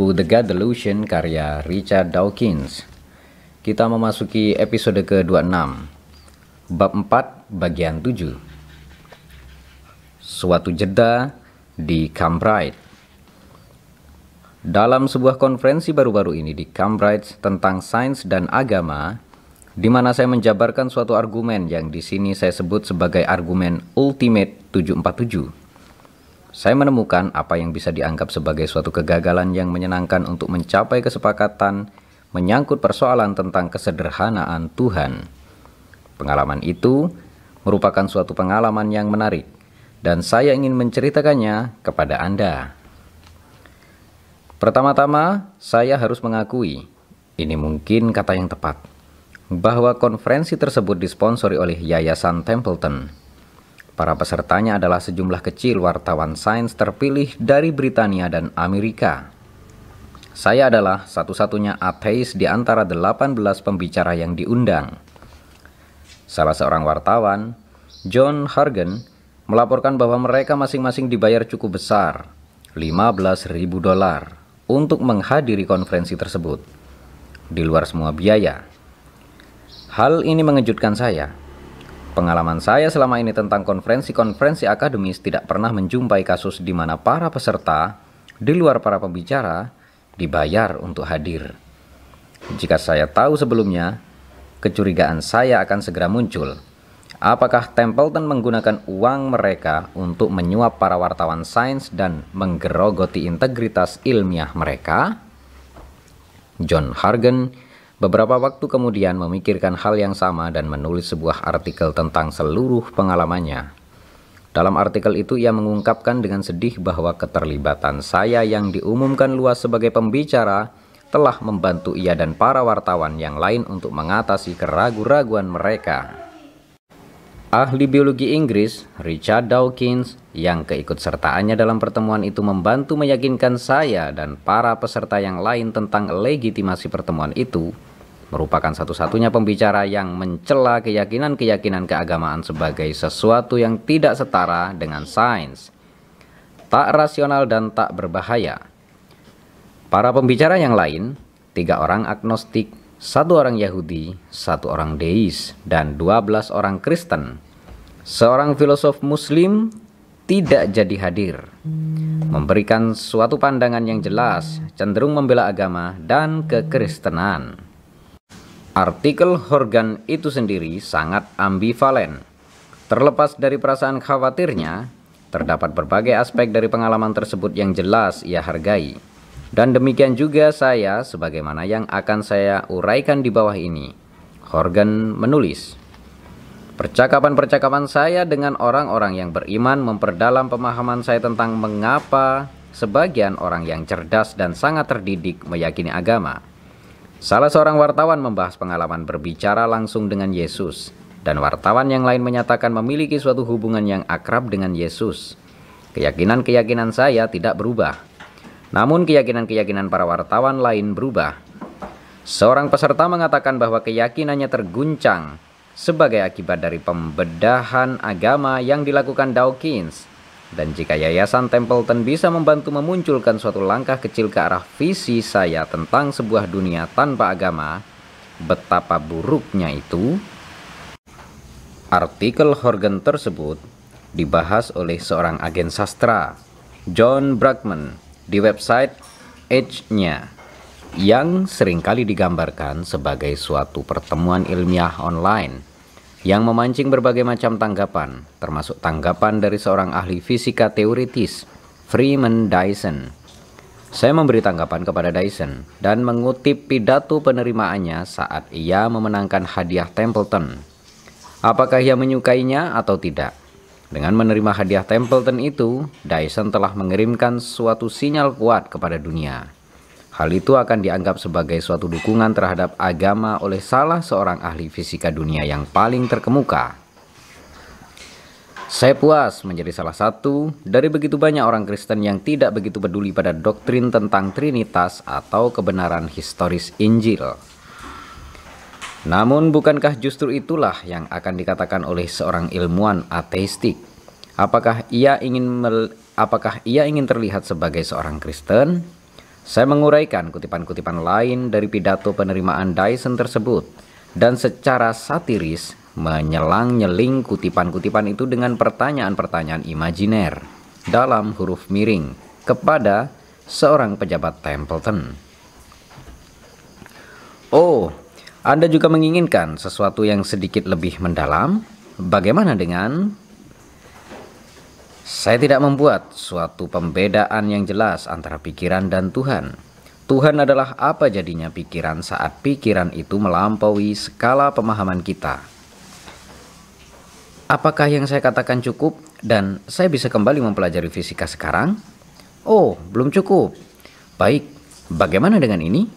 buku The God Delusion karya Richard Dawkins. Kita memasuki episode ke-26, bab 4 bagian 7. Suatu jeda di Cambridge. Dalam sebuah konferensi baru-baru ini di Cambridge tentang sains dan agama, di mana saya menjabarkan suatu argumen yang di sini saya sebut sebagai argumen ultimate 747 saya menemukan apa yang bisa dianggap sebagai suatu kegagalan yang menyenangkan untuk mencapai kesepakatan menyangkut persoalan tentang kesederhanaan Tuhan. Pengalaman itu merupakan suatu pengalaman yang menarik, dan saya ingin menceritakannya kepada Anda. Pertama-tama, saya harus mengakui, ini mungkin kata yang tepat, bahwa konferensi tersebut disponsori oleh Yayasan Templeton Para pesertanya adalah sejumlah kecil wartawan sains terpilih dari Britania dan Amerika. Saya adalah satu-satunya ateis di antara 18 pembicara yang diundang. Salah seorang wartawan, John Hargan, melaporkan bahwa mereka masing-masing dibayar cukup besar, ribu dolar, untuk menghadiri konferensi tersebut. Di luar semua biaya. Hal ini mengejutkan saya, Pengalaman saya selama ini tentang konferensi-konferensi akademis tidak pernah menjumpai kasus di mana para peserta, di luar para pembicara, dibayar untuk hadir. Jika saya tahu sebelumnya, kecurigaan saya akan segera muncul. Apakah Templeton menggunakan uang mereka untuk menyuap para wartawan sains dan menggerogoti integritas ilmiah mereka? John Hargan Beberapa waktu kemudian memikirkan hal yang sama dan menulis sebuah artikel tentang seluruh pengalamannya. Dalam artikel itu ia mengungkapkan dengan sedih bahwa keterlibatan saya yang diumumkan luas sebagai pembicara telah membantu ia dan para wartawan yang lain untuk mengatasi keraguan-raguan mereka. Ahli biologi Inggris Richard Dawkins yang keikutsertaannya dalam pertemuan itu membantu meyakinkan saya dan para peserta yang lain tentang legitimasi pertemuan itu merupakan satu-satunya pembicara yang mencela keyakinan-keyakinan keagamaan sebagai sesuatu yang tidak setara dengan sains, tak rasional dan tak berbahaya. Para pembicara yang lain, tiga orang agnostik, satu orang Yahudi, satu orang deis, dan dua belas orang Kristen. Seorang filosof muslim tidak jadi hadir, memberikan suatu pandangan yang jelas, cenderung membela agama dan kekristenan. Artikel Horgan itu sendiri sangat ambivalen. Terlepas dari perasaan khawatirnya, terdapat berbagai aspek dari pengalaman tersebut yang jelas ia hargai. Dan demikian juga saya, sebagaimana yang akan saya uraikan di bawah ini. Horgan menulis, Percakapan-percakapan saya dengan orang-orang yang beriman memperdalam pemahaman saya tentang mengapa sebagian orang yang cerdas dan sangat terdidik meyakini agama. Salah seorang wartawan membahas pengalaman berbicara langsung dengan Yesus, dan wartawan yang lain menyatakan memiliki suatu hubungan yang akrab dengan Yesus. Keyakinan-keyakinan saya tidak berubah, namun keyakinan-keyakinan para wartawan lain berubah. Seorang peserta mengatakan bahwa keyakinannya terguncang sebagai akibat dari pembedahan agama yang dilakukan Dawkins dan jika Yayasan Templeton bisa membantu memunculkan suatu langkah kecil ke arah visi saya tentang sebuah dunia tanpa agama, betapa buruknya itu. Artikel Horgan tersebut dibahas oleh seorang agen sastra, John Brackman, di website Edge-nya yang seringkali digambarkan sebagai suatu pertemuan ilmiah online yang memancing berbagai macam tanggapan, termasuk tanggapan dari seorang ahli fisika teoritis, Freeman Dyson. Saya memberi tanggapan kepada Dyson dan mengutip pidato penerimaannya saat ia memenangkan hadiah Templeton. Apakah ia menyukainya atau tidak? Dengan menerima hadiah Templeton itu, Dyson telah mengirimkan suatu sinyal kuat kepada dunia. Hal itu akan dianggap sebagai suatu dukungan terhadap agama oleh salah seorang ahli fisika dunia yang paling terkemuka. Saya puas menjadi salah satu dari begitu banyak orang Kristen yang tidak begitu peduli pada doktrin tentang Trinitas atau kebenaran historis Injil. Namun bukankah justru itulah yang akan dikatakan oleh seorang ilmuwan ateistik? Apakah ia ingin apakah ia ingin terlihat sebagai seorang Kristen? Saya menguraikan kutipan-kutipan lain dari pidato penerimaan Dyson tersebut dan secara satiris menyelang-nyeling kutipan-kutipan itu dengan pertanyaan-pertanyaan imajiner dalam huruf miring kepada seorang pejabat Templeton. Oh, Anda juga menginginkan sesuatu yang sedikit lebih mendalam? Bagaimana dengan saya tidak membuat suatu pembedaan yang jelas antara pikiran dan Tuhan. Tuhan adalah apa jadinya pikiran saat pikiran itu melampaui skala pemahaman kita. Apakah yang saya katakan cukup dan saya bisa kembali mempelajari fisika sekarang? Oh, belum cukup. Baik, bagaimana dengan ini?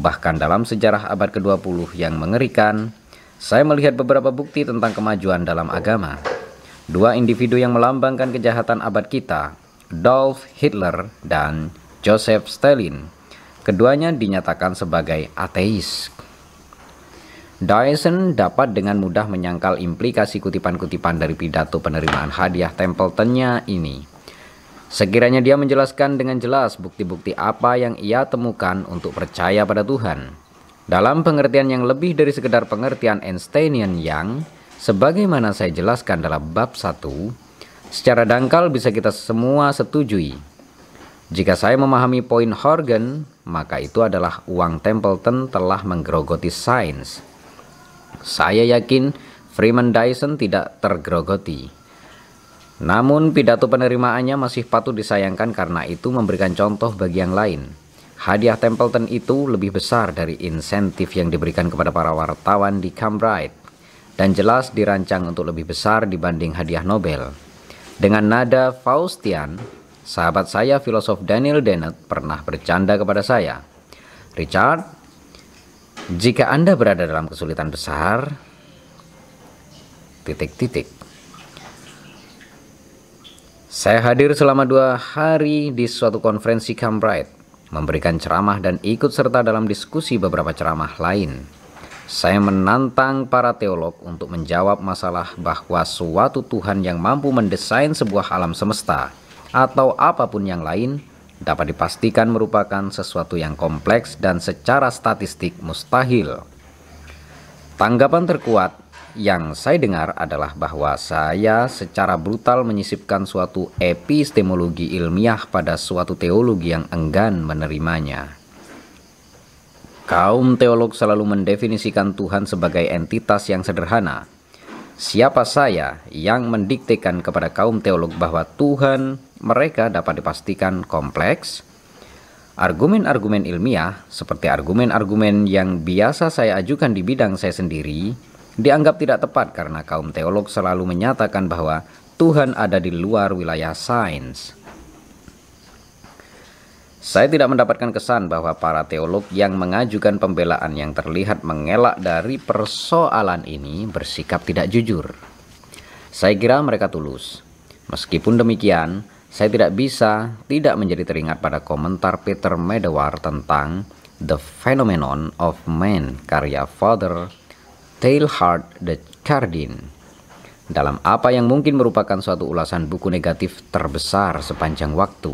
Bahkan dalam sejarah abad ke-20 yang mengerikan, saya melihat beberapa bukti tentang kemajuan dalam agama. Dua individu yang melambangkan kejahatan abad kita, Adolf Hitler dan Joseph Stalin, keduanya dinyatakan sebagai ateis. Dyson dapat dengan mudah menyangkal implikasi kutipan-kutipan dari pidato penerimaan hadiah Templetonnya ini. Sekiranya dia menjelaskan dengan jelas bukti-bukti apa yang ia temukan untuk percaya pada Tuhan. Dalam pengertian yang lebih dari sekedar pengertian Einsteinian yang Sebagaimana saya jelaskan dalam bab 1, secara dangkal bisa kita semua setujui. Jika saya memahami poin Horgan, maka itu adalah uang Templeton telah menggerogoti sains. Saya yakin Freeman Dyson tidak tergerogoti. Namun pidato penerimaannya masih patut disayangkan karena itu memberikan contoh bagi yang lain. Hadiah Templeton itu lebih besar dari insentif yang diberikan kepada para wartawan di Cambridge dan jelas dirancang untuk lebih besar dibanding hadiah Nobel. Dengan nada Faustian, sahabat saya filosof Daniel Dennett pernah bercanda kepada saya. Richard, jika Anda berada dalam kesulitan besar, titik-titik. Saya hadir selama dua hari di suatu konferensi Cambridge, memberikan ceramah dan ikut serta dalam diskusi beberapa ceramah lain. Saya menantang para teolog untuk menjawab masalah bahwa suatu Tuhan yang mampu mendesain sebuah alam semesta atau apapun yang lain dapat dipastikan merupakan sesuatu yang kompleks dan secara statistik mustahil. Tanggapan terkuat yang saya dengar adalah bahwa saya secara brutal menyisipkan suatu epistemologi ilmiah pada suatu teologi yang enggan menerimanya. Kaum teolog selalu mendefinisikan Tuhan sebagai entitas yang sederhana. Siapa saya yang mendiktekan kepada kaum teolog bahwa Tuhan mereka dapat dipastikan kompleks? Argumen-argumen ilmiah, seperti argumen-argumen yang biasa saya ajukan di bidang saya sendiri, dianggap tidak tepat karena kaum teolog selalu menyatakan bahwa Tuhan ada di luar wilayah sains. Saya tidak mendapatkan kesan bahwa para teolog yang mengajukan pembelaan yang terlihat mengelak dari persoalan ini bersikap tidak jujur. Saya kira mereka tulus. Meskipun demikian, saya tidak bisa tidak menjadi teringat pada komentar Peter Medawar tentang The Phenomenon of Man karya Father Teilhard de Chardin dalam apa yang mungkin merupakan suatu ulasan buku negatif terbesar sepanjang waktu.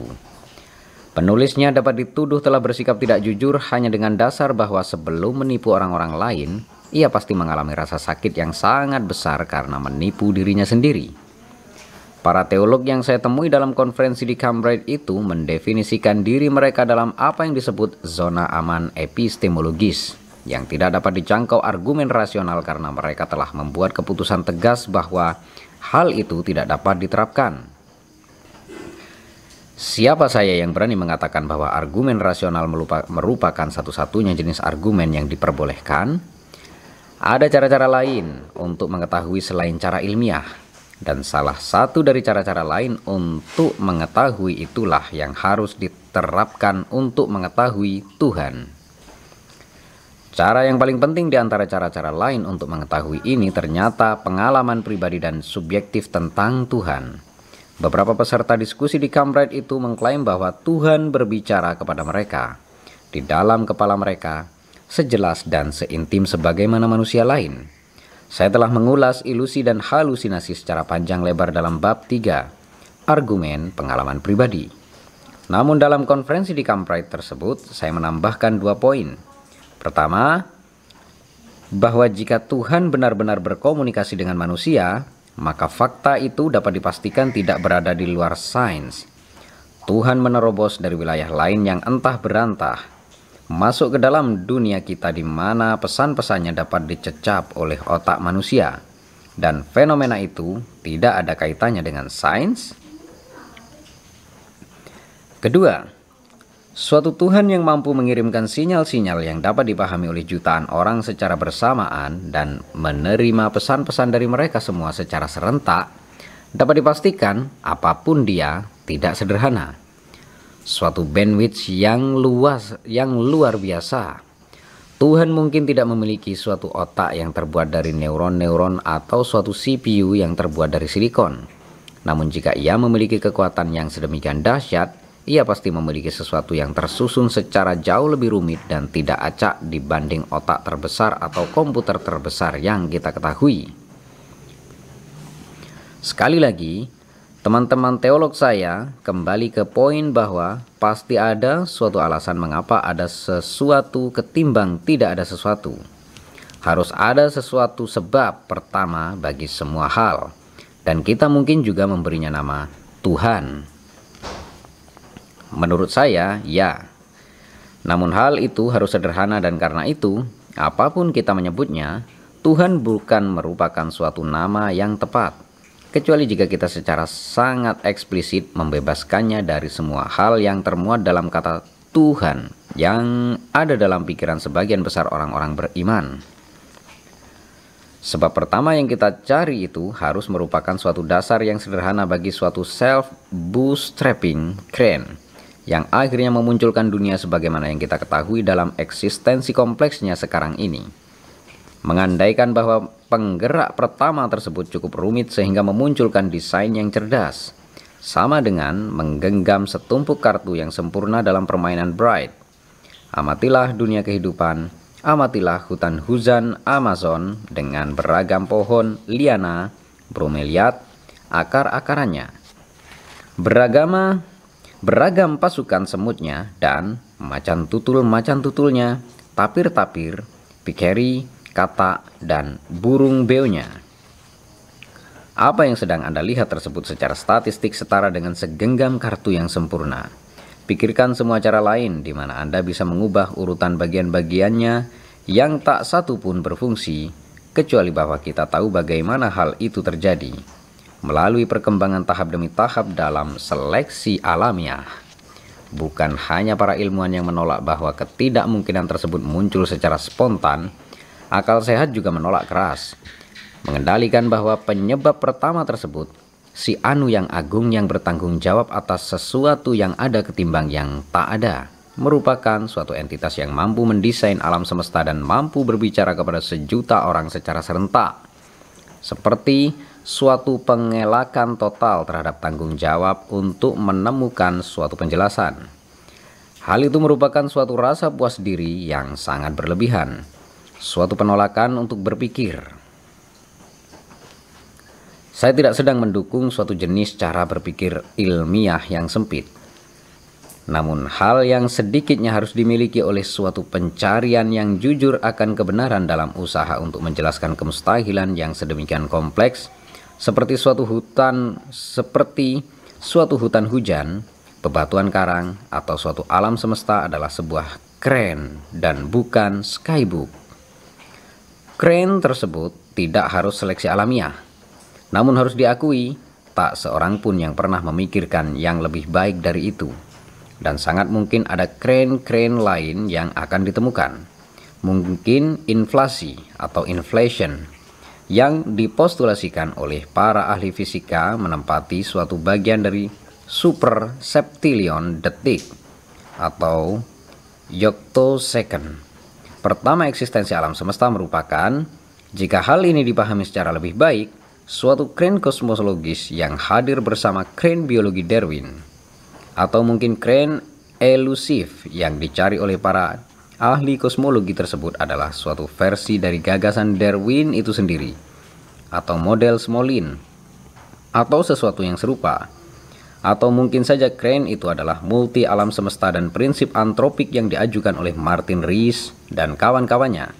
Penulisnya dapat dituduh telah bersikap tidak jujur hanya dengan dasar bahwa sebelum menipu orang-orang lain, ia pasti mengalami rasa sakit yang sangat besar karena menipu dirinya sendiri. Para teolog yang saya temui dalam konferensi di Cambridge itu mendefinisikan diri mereka dalam apa yang disebut zona aman epistemologis, yang tidak dapat dicangkau argumen rasional karena mereka telah membuat keputusan tegas bahwa hal itu tidak dapat diterapkan. Siapa saya yang berani mengatakan bahwa argumen rasional merupakan satu-satunya jenis argumen yang diperbolehkan? Ada cara-cara lain untuk mengetahui selain cara ilmiah, dan salah satu dari cara-cara lain untuk mengetahui itulah yang harus diterapkan untuk mengetahui Tuhan. Cara yang paling penting di antara cara-cara lain untuk mengetahui ini ternyata pengalaman pribadi dan subjektif tentang Tuhan. Beberapa peserta diskusi di Kamret itu mengklaim bahwa Tuhan berbicara kepada mereka di dalam kepala mereka, sejelas dan seintim sebagaimana manusia lain. Saya telah mengulas ilusi dan halusinasi secara panjang lebar dalam bab 3, argumen pengalaman pribadi. Namun dalam konferensi di Kamprite tersebut, saya menambahkan dua poin. Pertama, bahwa jika Tuhan benar-benar berkomunikasi dengan manusia, maka fakta itu dapat dipastikan tidak berada di luar sains. Tuhan menerobos dari wilayah lain yang entah berantah, masuk ke dalam dunia kita di mana pesan-pesannya dapat dicecap oleh otak manusia. Dan fenomena itu tidak ada kaitannya dengan sains. Kedua, Suatu Tuhan yang mampu mengirimkan sinyal-sinyal yang dapat dipahami oleh jutaan orang secara bersamaan dan menerima pesan-pesan dari mereka semua secara serentak, dapat dipastikan apapun dia tidak sederhana. Suatu bandwidth yang luas yang luar biasa. Tuhan mungkin tidak memiliki suatu otak yang terbuat dari neuron-neuron atau suatu CPU yang terbuat dari silikon. Namun jika ia memiliki kekuatan yang sedemikian dahsyat, ia pasti memiliki sesuatu yang tersusun secara jauh lebih rumit dan tidak acak dibanding otak terbesar atau komputer terbesar yang kita ketahui. Sekali lagi, teman-teman teolog saya kembali ke poin bahwa pasti ada suatu alasan mengapa ada sesuatu ketimbang tidak ada sesuatu. Harus ada sesuatu sebab pertama bagi semua hal, dan kita mungkin juga memberinya nama Tuhan. Menurut saya, ya. Namun hal itu harus sederhana dan karena itu, apapun kita menyebutnya, Tuhan bukan merupakan suatu nama yang tepat. Kecuali jika kita secara sangat eksplisit membebaskannya dari semua hal yang termuat dalam kata Tuhan yang ada dalam pikiran sebagian besar orang-orang beriman. Sebab pertama yang kita cari itu harus merupakan suatu dasar yang sederhana bagi suatu self bootstrapping crane yang akhirnya memunculkan dunia sebagaimana yang kita ketahui dalam eksistensi kompleksnya sekarang ini. Mengandaikan bahwa penggerak pertama tersebut cukup rumit sehingga memunculkan desain yang cerdas, sama dengan menggenggam setumpuk kartu yang sempurna dalam permainan Bright. Amatilah dunia kehidupan, amatilah hutan huzan Amazon dengan beragam pohon, liana, bromeliad, akar-akarannya. Beragama beragam pasukan semutnya dan macan tutul-macan tutulnya, tapir-tapir, pikeri, kata dan burung beunya. Apa yang sedang Anda lihat tersebut secara statistik setara dengan segenggam kartu yang sempurna. Pikirkan semua cara lain di mana Anda bisa mengubah urutan bagian-bagiannya yang tak satu pun berfungsi, kecuali bahwa kita tahu bagaimana hal itu terjadi melalui perkembangan tahap demi tahap dalam seleksi alamiah. Bukan hanya para ilmuwan yang menolak bahwa ketidakmungkinan tersebut muncul secara spontan, akal sehat juga menolak keras. Mengendalikan bahwa penyebab pertama tersebut, si anu yang agung yang bertanggung jawab atas sesuatu yang ada ketimbang yang tak ada, merupakan suatu entitas yang mampu mendesain alam semesta dan mampu berbicara kepada sejuta orang secara serentak seperti suatu pengelakan total terhadap tanggung jawab untuk menemukan suatu penjelasan. Hal itu merupakan suatu rasa puas diri yang sangat berlebihan, suatu penolakan untuk berpikir. Saya tidak sedang mendukung suatu jenis cara berpikir ilmiah yang sempit namun hal yang sedikitnya harus dimiliki oleh suatu pencarian yang jujur akan kebenaran dalam usaha untuk menjelaskan kemustahilan yang sedemikian kompleks seperti suatu hutan seperti suatu hutan hujan, bebatuan karang atau suatu alam semesta adalah sebuah kren dan bukan skybook. Kren tersebut tidak harus seleksi alamiah. Namun harus diakui, tak seorang pun yang pernah memikirkan yang lebih baik dari itu dan sangat mungkin ada kren-kren lain yang akan ditemukan. Mungkin inflasi atau inflation yang dipostulasikan oleh para ahli fisika menempati suatu bagian dari super septillion detik atau yoctosecond. Pertama, eksistensi alam semesta merupakan jika hal ini dipahami secara lebih baik, suatu kren kosmologis yang hadir bersama kren biologi Darwin atau mungkin kren elusif yang dicari oleh para ahli kosmologi tersebut adalah suatu versi dari gagasan Darwin itu sendiri atau model Smolin atau sesuatu yang serupa atau mungkin saja Crane itu adalah multi alam semesta dan prinsip antropik yang diajukan oleh Martin Rees dan kawan-kawannya.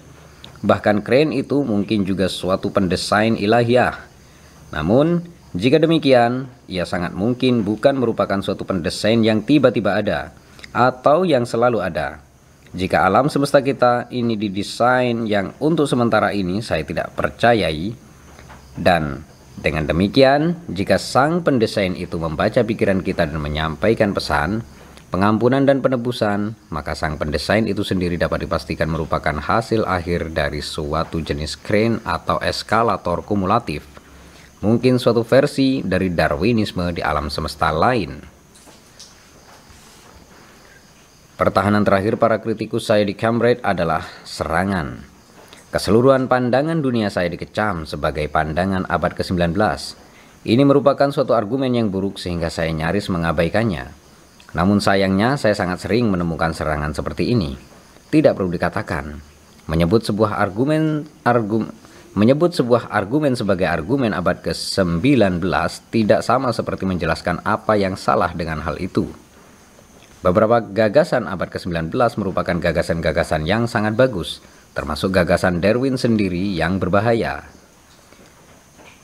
Bahkan Crane itu mungkin juga suatu pendesain ilahiyah. Namun, jika demikian, ia sangat mungkin bukan merupakan suatu pendesain yang tiba-tiba ada atau yang selalu ada. Jika alam semesta kita ini didesain yang untuk sementara ini saya tidak percayai dan dengan demikian, jika sang pendesain itu membaca pikiran kita dan menyampaikan pesan, pengampunan dan penebusan, maka sang pendesain itu sendiri dapat dipastikan merupakan hasil akhir dari suatu jenis crane atau eskalator kumulatif mungkin suatu versi dari Darwinisme di alam semesta lain. Pertahanan terakhir para kritikus saya di Cambridge adalah serangan. Keseluruhan pandangan dunia saya dikecam sebagai pandangan abad ke-19. Ini merupakan suatu argumen yang buruk sehingga saya nyaris mengabaikannya. Namun sayangnya saya sangat sering menemukan serangan seperti ini. Tidak perlu dikatakan. Menyebut sebuah argumen argumen Menyebut sebuah argumen sebagai argumen abad ke-19 tidak sama seperti menjelaskan apa yang salah dengan hal itu. Beberapa gagasan abad ke-19 merupakan gagasan-gagasan yang sangat bagus, termasuk gagasan Darwin sendiri yang berbahaya.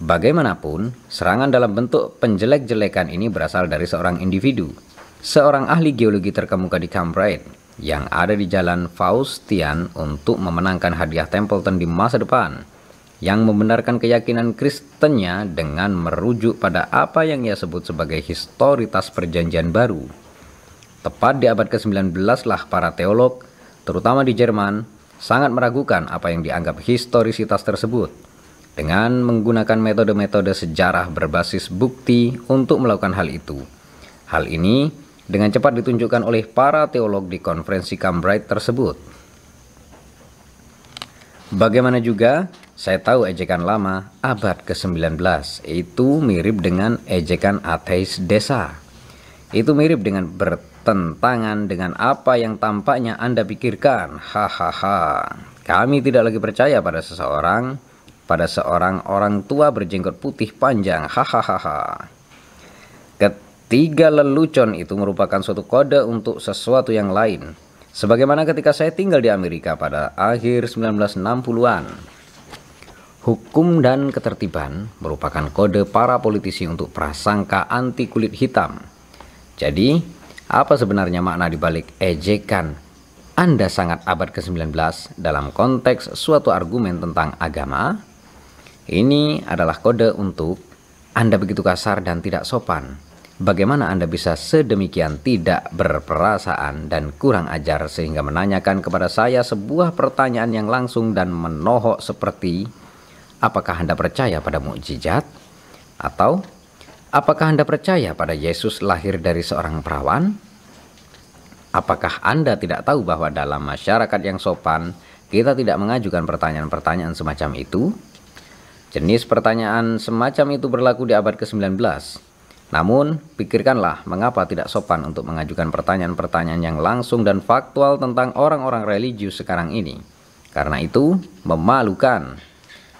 Bagaimanapun, serangan dalam bentuk penjelek-jelekan ini berasal dari seorang individu, seorang ahli geologi terkemuka di Cambridge yang ada di jalan Faustian untuk memenangkan hadiah Templeton di masa depan – yang membenarkan keyakinan Kristennya dengan merujuk pada apa yang ia sebut sebagai historitas perjanjian baru. Tepat di abad ke-19 lah para teolog, terutama di Jerman, sangat meragukan apa yang dianggap historisitas tersebut dengan menggunakan metode-metode sejarah berbasis bukti untuk melakukan hal itu. Hal ini dengan cepat ditunjukkan oleh para teolog di konferensi Cambridge tersebut. Bagaimana juga, saya tahu ejekan lama abad ke-19 itu mirip dengan ejekan ateis desa. Itu mirip dengan bertentangan dengan apa yang tampaknya Anda pikirkan. Hahaha. Kami tidak lagi percaya pada seseorang, pada seorang orang tua berjenggot putih panjang. Hahaha. Ketiga lelucon itu merupakan suatu kode untuk sesuatu yang lain. Sebagaimana ketika saya tinggal di Amerika pada akhir 1960-an. Hukum dan ketertiban merupakan kode para politisi untuk prasangka anti kulit hitam. Jadi, apa sebenarnya makna dibalik ejekan Anda sangat abad ke-19 dalam konteks suatu argumen tentang agama? Ini adalah kode untuk Anda begitu kasar dan tidak sopan. Bagaimana Anda bisa sedemikian tidak berperasaan dan kurang ajar sehingga menanyakan kepada saya sebuah pertanyaan yang langsung dan menohok seperti Apakah Anda percaya pada mukjizat? Atau apakah Anda percaya pada Yesus lahir dari seorang perawan? Apakah Anda tidak tahu bahwa dalam masyarakat yang sopan, kita tidak mengajukan pertanyaan-pertanyaan semacam itu? Jenis pertanyaan semacam itu berlaku di abad ke-19. Namun, pikirkanlah mengapa tidak sopan untuk mengajukan pertanyaan-pertanyaan yang langsung dan faktual tentang orang-orang religius sekarang ini. Karena itu, memalukan.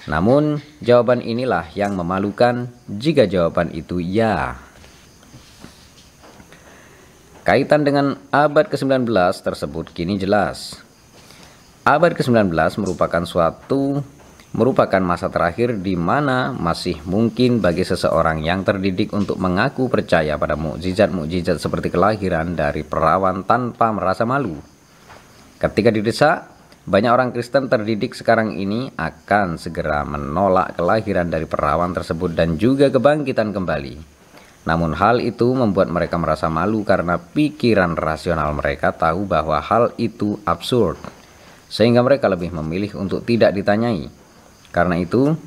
Namun, jawaban inilah yang memalukan jika jawaban itu ya. Kaitan dengan abad ke-19 tersebut kini jelas. Abad ke-19 merupakan suatu merupakan masa terakhir di mana masih mungkin bagi seseorang yang terdidik untuk mengaku percaya pada mukjizat-mukjizat seperti kelahiran dari perawan tanpa merasa malu. Ketika didesak, banyak orang Kristen terdidik sekarang ini akan segera menolak kelahiran dari perawan tersebut dan juga kebangkitan kembali. Namun hal itu membuat mereka merasa malu karena pikiran rasional mereka tahu bahwa hal itu absurd. Sehingga mereka lebih memilih untuk tidak ditanyai. Karena itu,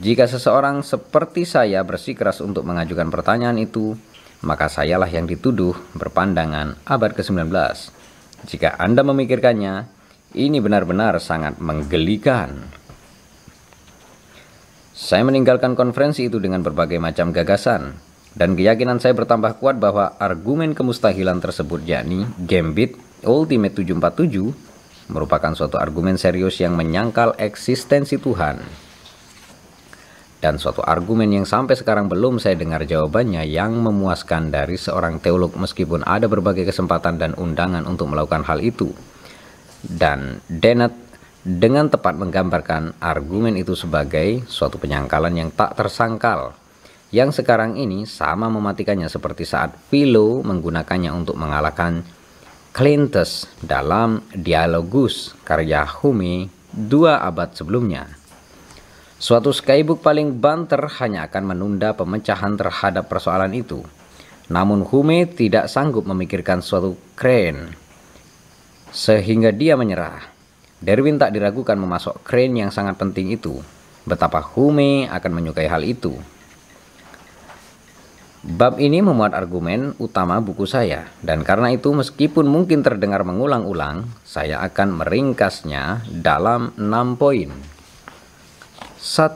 jika seseorang seperti saya bersikeras untuk mengajukan pertanyaan itu, maka sayalah yang dituduh berpandangan abad ke-19. Jika Anda memikirkannya, ini benar-benar sangat menggelikan. Saya meninggalkan konferensi itu dengan berbagai macam gagasan, dan keyakinan saya bertambah kuat bahwa argumen kemustahilan tersebut yakni Gambit Ultimate 747 merupakan suatu argumen serius yang menyangkal eksistensi Tuhan. Dan suatu argumen yang sampai sekarang belum saya dengar jawabannya yang memuaskan dari seorang teolog meskipun ada berbagai kesempatan dan undangan untuk melakukan hal itu dan Dennett dengan tepat menggambarkan argumen itu sebagai suatu penyangkalan yang tak tersangkal yang sekarang ini sama mematikannya seperti saat Philo menggunakannya untuk mengalahkan Clintus dalam Dialogus karya Hume dua abad sebelumnya. Suatu skybook paling banter hanya akan menunda pemecahan terhadap persoalan itu. Namun Hume tidak sanggup memikirkan suatu crane sehingga dia menyerah. Derwin tak diragukan memasok crane yang sangat penting itu. Betapa Hume akan menyukai hal itu. Bab ini memuat argumen utama buku saya, dan karena itu meskipun mungkin terdengar mengulang-ulang, saya akan meringkasnya dalam 6 poin. 1.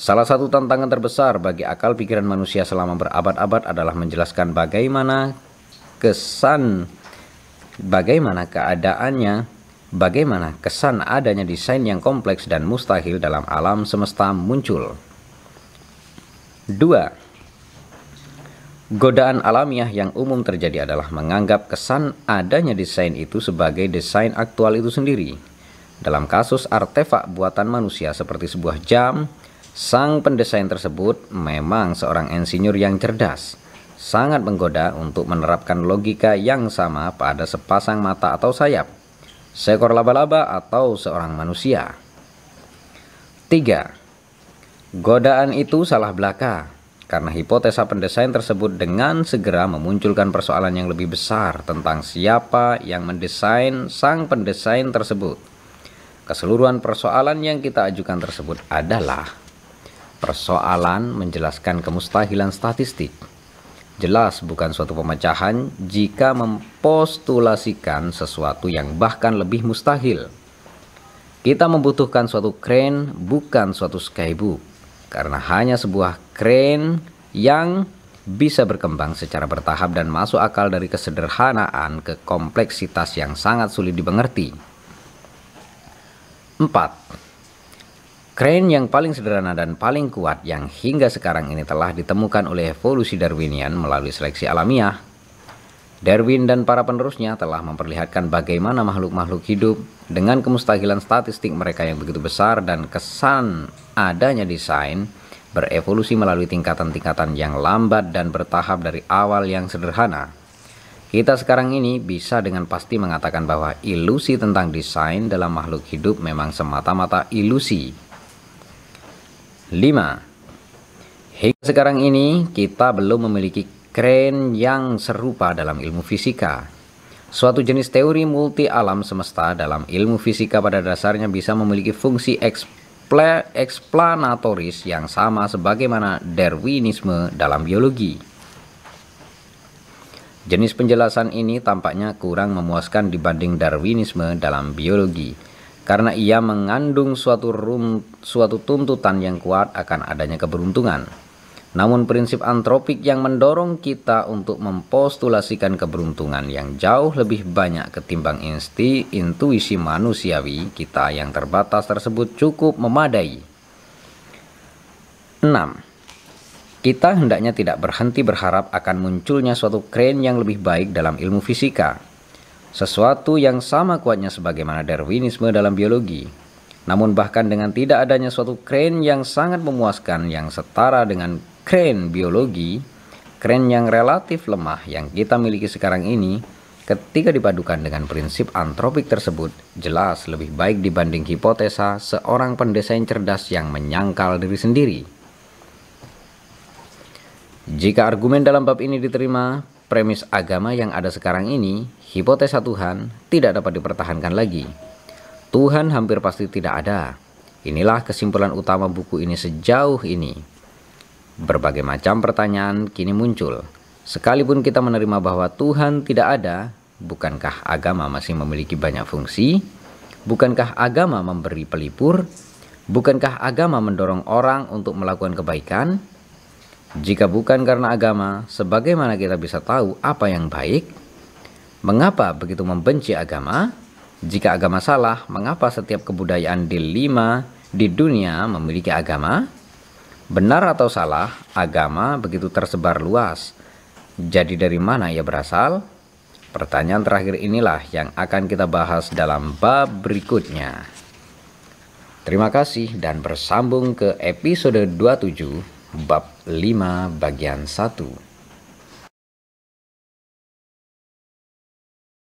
Salah satu tantangan terbesar bagi akal pikiran manusia selama berabad-abad adalah menjelaskan bagaimana kesan bagaimana keadaannya, bagaimana kesan adanya desain yang kompleks dan mustahil dalam alam semesta muncul. 2. Godaan alamiah yang umum terjadi adalah menganggap kesan adanya desain itu sebagai desain aktual itu sendiri. Dalam kasus artefak buatan manusia seperti sebuah jam, sang pendesain tersebut memang seorang insinyur yang cerdas sangat menggoda untuk menerapkan logika yang sama pada sepasang mata atau sayap, seekor laba-laba atau seorang manusia. 3. Godaan itu salah belaka, karena hipotesa pendesain tersebut dengan segera memunculkan persoalan yang lebih besar tentang siapa yang mendesain sang pendesain tersebut. Keseluruhan persoalan yang kita ajukan tersebut adalah persoalan menjelaskan kemustahilan statistik, jelas bukan suatu pemecahan jika mempostulasikan sesuatu yang bahkan lebih mustahil. Kita membutuhkan suatu crane bukan suatu skybook karena hanya sebuah crane yang bisa berkembang secara bertahap dan masuk akal dari kesederhanaan ke kompleksitas yang sangat sulit dimengerti. 4. Crane yang paling sederhana dan paling kuat yang hingga sekarang ini telah ditemukan oleh evolusi Darwinian melalui seleksi alamiah. Darwin dan para penerusnya telah memperlihatkan bagaimana makhluk-makhluk hidup dengan kemustahilan statistik mereka yang begitu besar dan kesan adanya desain berevolusi melalui tingkatan-tingkatan yang lambat dan bertahap dari awal yang sederhana. Kita sekarang ini bisa dengan pasti mengatakan bahwa ilusi tentang desain dalam makhluk hidup memang semata-mata ilusi. 5. Hingga sekarang ini kita belum memiliki keren yang serupa dalam ilmu fisika. Suatu jenis teori multi alam semesta dalam ilmu fisika pada dasarnya bisa memiliki fungsi ekspla eksplanatoris yang sama sebagaimana Darwinisme dalam biologi. Jenis penjelasan ini tampaknya kurang memuaskan dibanding Darwinisme dalam biologi karena ia mengandung suatu rum, suatu tuntutan yang kuat akan adanya keberuntungan. Namun prinsip antropik yang mendorong kita untuk mempostulasikan keberuntungan yang jauh lebih banyak ketimbang insti intuisi manusiawi kita yang terbatas tersebut cukup memadai. 6. Kita hendaknya tidak berhenti berharap akan munculnya suatu kren yang lebih baik dalam ilmu fisika sesuatu yang sama kuatnya sebagaimana Darwinisme dalam biologi. Namun bahkan dengan tidak adanya suatu krain yang sangat memuaskan yang setara dengan krain biologi, krain yang relatif lemah yang kita miliki sekarang ini, ketika dipadukan dengan prinsip antropik tersebut, jelas lebih baik dibanding hipotesa seorang pendesain cerdas yang menyangkal diri sendiri. Jika argumen dalam bab ini diterima, premis agama yang ada sekarang ini, hipotesa Tuhan tidak dapat dipertahankan lagi. Tuhan hampir pasti tidak ada. Inilah kesimpulan utama buku ini sejauh ini. Berbagai macam pertanyaan kini muncul. Sekalipun kita menerima bahwa Tuhan tidak ada, bukankah agama masih memiliki banyak fungsi? Bukankah agama memberi pelipur? Bukankah agama mendorong orang untuk melakukan kebaikan? Jika bukan karena agama, sebagaimana kita bisa tahu apa yang baik? Mengapa begitu membenci agama? Jika agama salah, mengapa setiap kebudayaan di lima di dunia memiliki agama? Benar atau salah, agama begitu tersebar luas. Jadi dari mana ia berasal? Pertanyaan terakhir inilah yang akan kita bahas dalam bab berikutnya. Terima kasih dan bersambung ke episode 27 bab 5 bagian 1.